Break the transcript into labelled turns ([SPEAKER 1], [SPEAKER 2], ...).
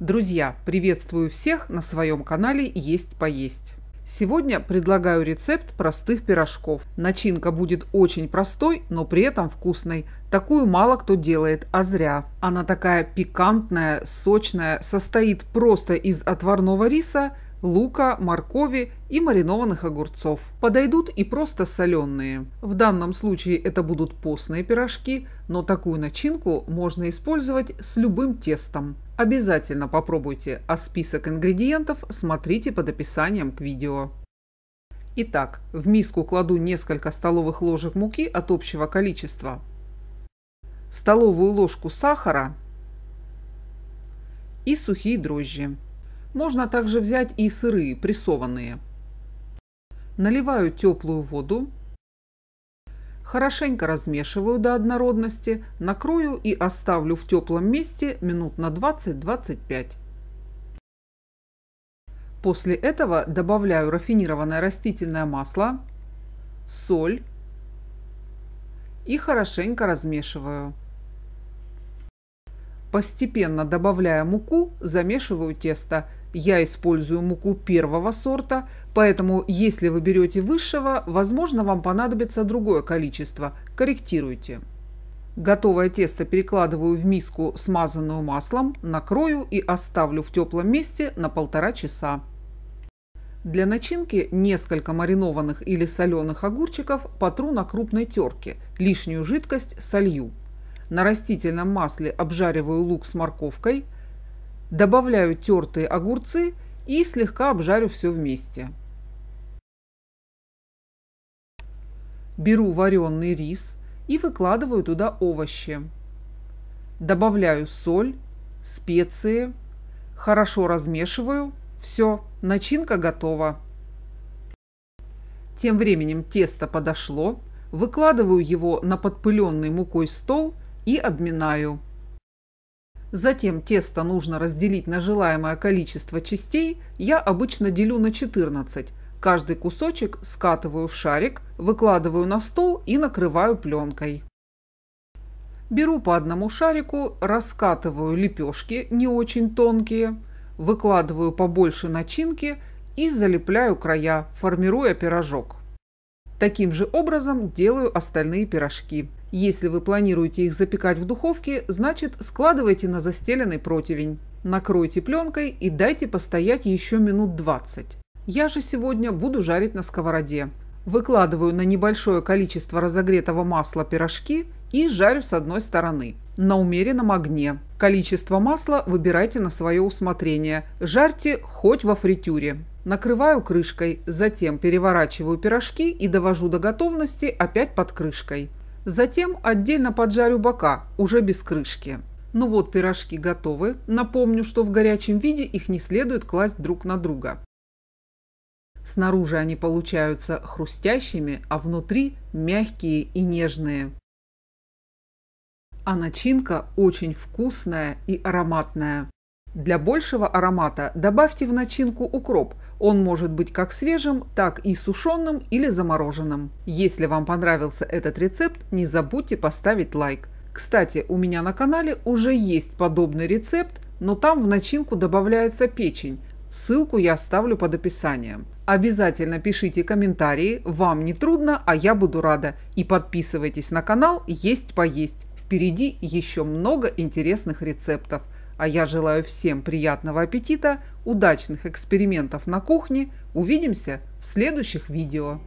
[SPEAKER 1] Друзья, приветствую всех на своем канале «Есть поесть». Сегодня предлагаю рецепт простых пирожков. Начинка будет очень простой, но при этом вкусной. Такую мало кто делает, а зря. Она такая пикантная, сочная, состоит просто из отварного риса – лука, моркови и маринованных огурцов. Подойдут и просто соленые. В данном случае это будут постные пирожки, но такую начинку можно использовать с любым тестом. Обязательно попробуйте, а список ингредиентов смотрите под описанием к видео. Итак, в миску кладу несколько столовых ложек муки от общего количества, столовую ложку сахара и сухие дрожжи. Можно также взять и сырые, прессованные. Наливаю теплую воду, хорошенько размешиваю до однородности, накрою и оставлю в теплом месте минут на 20-25. После этого добавляю рафинированное растительное масло, соль и хорошенько размешиваю. Постепенно добавляя муку, замешиваю тесто – я использую муку первого сорта, поэтому если вы берете высшего, возможно вам понадобится другое количество. Корректируйте. Готовое тесто перекладываю в миску, смазанную маслом, накрою и оставлю в теплом месте на полтора часа. Для начинки несколько маринованных или соленых огурчиков потру на крупной терке, лишнюю жидкость солью. На растительном масле обжариваю лук с морковкой – Добавляю тертые огурцы и слегка обжарю все вместе. Беру вареный рис и выкладываю туда овощи. Добавляю соль, специи, хорошо размешиваю. Все, начинка готова. Тем временем тесто подошло, выкладываю его на подпыленный мукой стол и обминаю. Затем тесто нужно разделить на желаемое количество частей, я обычно делю на 14. Каждый кусочек скатываю в шарик, выкладываю на стол и накрываю пленкой. Беру по одному шарику, раскатываю лепешки, не очень тонкие, выкладываю побольше начинки и залепляю края, формируя пирожок. Таким же образом делаю остальные пирожки. Если вы планируете их запекать в духовке, значит складывайте на застеленный противень. Накройте пленкой и дайте постоять еще минут 20. Я же сегодня буду жарить на сковороде. Выкладываю на небольшое количество разогретого масла пирожки и жарю с одной стороны, на умеренном огне. Количество масла выбирайте на свое усмотрение. Жарьте хоть во фритюре. Накрываю крышкой, затем переворачиваю пирожки и довожу до готовности опять под крышкой. Затем отдельно поджарю бока, уже без крышки. Ну вот пирожки готовы. Напомню, что в горячем виде их не следует класть друг на друга. Снаружи они получаются хрустящими, а внутри мягкие и нежные а начинка очень вкусная и ароматная. Для большего аромата добавьте в начинку укроп. Он может быть как свежим, так и сушеным или замороженным. Если вам понравился этот рецепт, не забудьте поставить лайк. Кстати, у меня на канале уже есть подобный рецепт, но там в начинку добавляется печень. Ссылку я оставлю под описанием. Обязательно пишите комментарии, вам не трудно, а я буду рада. И подписывайтесь на канал «Есть поесть». Впереди еще много интересных рецептов. А я желаю всем приятного аппетита, удачных экспериментов на кухне. Увидимся в следующих видео.